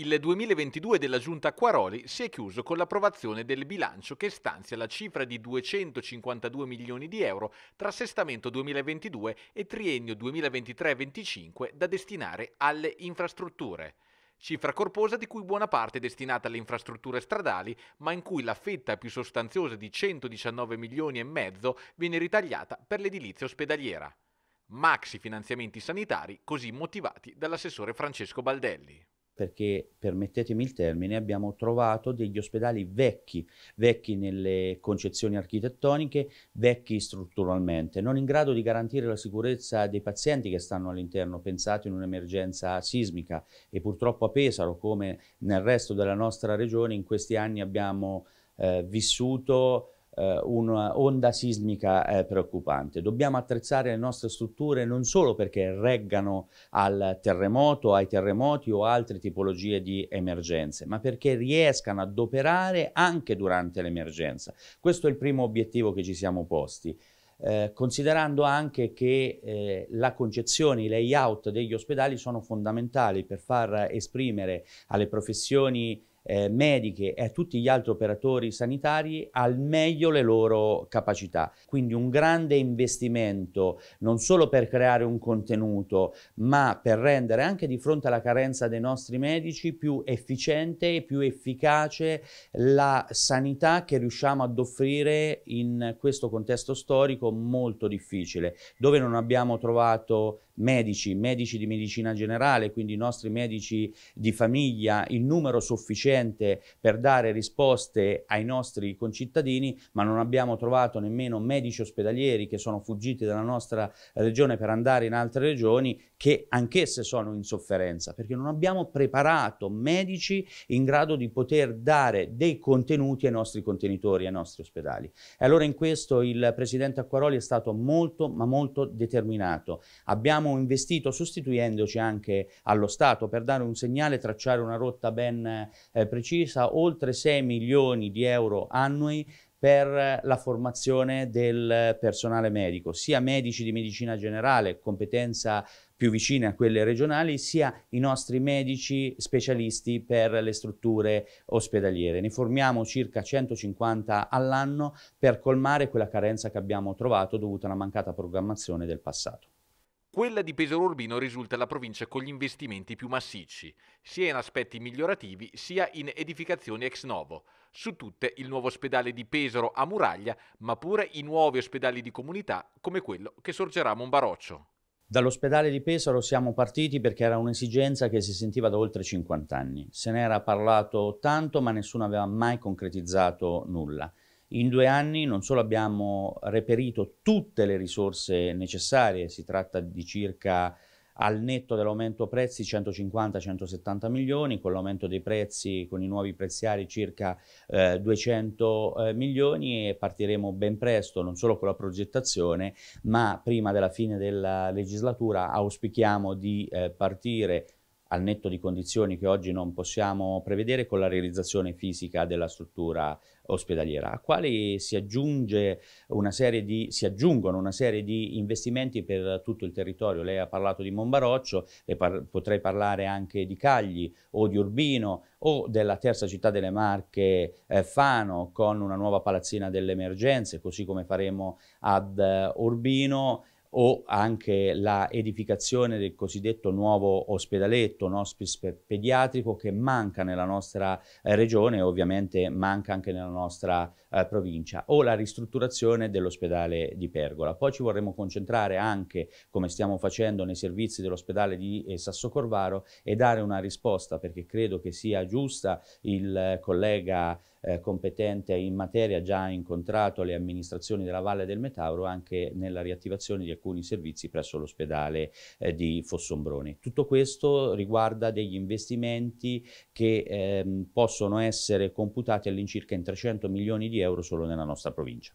Il 2022 della Giunta Quaroli si è chiuso con l'approvazione del bilancio che stanzia la cifra di 252 milioni di euro tra assestamento 2022 e triennio 2023-25 da destinare alle infrastrutture. Cifra corposa di cui buona parte è destinata alle infrastrutture stradali, ma in cui la fetta più sostanziosa di 119 milioni e mezzo viene ritagliata per l'edilizia ospedaliera. Maxi finanziamenti sanitari così motivati dall'assessore Francesco Baldelli perché, permettetemi il termine, abbiamo trovato degli ospedali vecchi, vecchi nelle concezioni architettoniche, vecchi strutturalmente, non in grado di garantire la sicurezza dei pazienti che stanno all'interno, pensate in un'emergenza sismica e purtroppo a Pesaro, come nel resto della nostra regione, in questi anni abbiamo eh, vissuto eh, un'onda sismica eh, preoccupante. Dobbiamo attrezzare le nostre strutture non solo perché reggano al terremoto, ai terremoti o altre tipologie di emergenze, ma perché riescano ad operare anche durante l'emergenza. Questo è il primo obiettivo che ci siamo posti. Eh, considerando anche che eh, la concezione, i layout degli ospedali sono fondamentali per far esprimere alle professioni eh, mediche e a tutti gli altri operatori sanitari al meglio le loro capacità. Quindi un grande investimento non solo per creare un contenuto, ma per rendere anche di fronte alla carenza dei nostri medici più efficiente e più efficace la sanità che riusciamo ad offrire in questo contesto storico molto difficile, dove non abbiamo trovato medici, medici di medicina generale, quindi i nostri medici di famiglia, il numero sufficiente per dare risposte ai nostri concittadini, ma non abbiamo trovato nemmeno medici ospedalieri che sono fuggiti dalla nostra regione per andare in altre regioni, che anch'esse sono in sofferenza, perché non abbiamo preparato medici in grado di poter dare dei contenuti ai nostri contenitori, ai nostri ospedali. E allora in questo il Presidente Acquaroli è stato molto, ma molto determinato. Abbiamo abbiamo investito sostituendoci anche allo Stato per dare un segnale, tracciare una rotta ben eh, precisa, oltre 6 milioni di euro annui per la formazione del personale medico, sia medici di medicina generale, competenza più vicine a quelle regionali, sia i nostri medici specialisti per le strutture ospedaliere. Ne formiamo circa 150 all'anno per colmare quella carenza che abbiamo trovato dovuta alla mancata programmazione del passato. Quella di Pesaro Urbino risulta la provincia con gli investimenti più massicci, sia in aspetti migliorativi sia in edificazioni ex novo. Su tutte il nuovo ospedale di Pesaro a Muraglia, ma pure i nuovi ospedali di comunità come quello che sorgerà a Monbaroccio. Dall'ospedale di Pesaro siamo partiti perché era un'esigenza che si sentiva da oltre 50 anni. Se n'era parlato tanto, ma nessuno aveva mai concretizzato nulla. In due anni non solo abbiamo reperito tutte le risorse necessarie, si tratta di circa al netto dell'aumento prezzi 150-170 milioni, con l'aumento dei prezzi, con i nuovi preziari circa eh, 200 eh, milioni e partiremo ben presto non solo con la progettazione ma prima della fine della legislatura auspichiamo di eh, partire al netto di condizioni che oggi non possiamo prevedere con la realizzazione fisica della struttura ospedaliera, a quali si, una di, si aggiungono una serie di investimenti per tutto il territorio. Lei ha parlato di Monbaroccio, par potrei parlare anche di Cagli o di Urbino o della terza città delle Marche, eh, Fano, con una nuova palazzina delle emergenze, così come faremo ad uh, Urbino o anche la edificazione del cosiddetto nuovo ospedaletto, un hospice pediatrico che manca nella nostra eh, regione e ovviamente manca anche nella nostra eh, provincia, o la ristrutturazione dell'ospedale di Pergola. Poi ci vorremmo concentrare anche, come stiamo facendo nei servizi dell'ospedale di eh, Sasso Corvaro, e dare una risposta, perché credo che sia giusta il eh, collega eh, competente in materia ha già incontrato le amministrazioni della Valle del Metauro anche nella riattivazione di alcuni servizi presso l'ospedale eh, di Fossombrone. Tutto questo riguarda degli investimenti che ehm, possono essere computati all'incirca in 300 milioni di euro solo nella nostra provincia.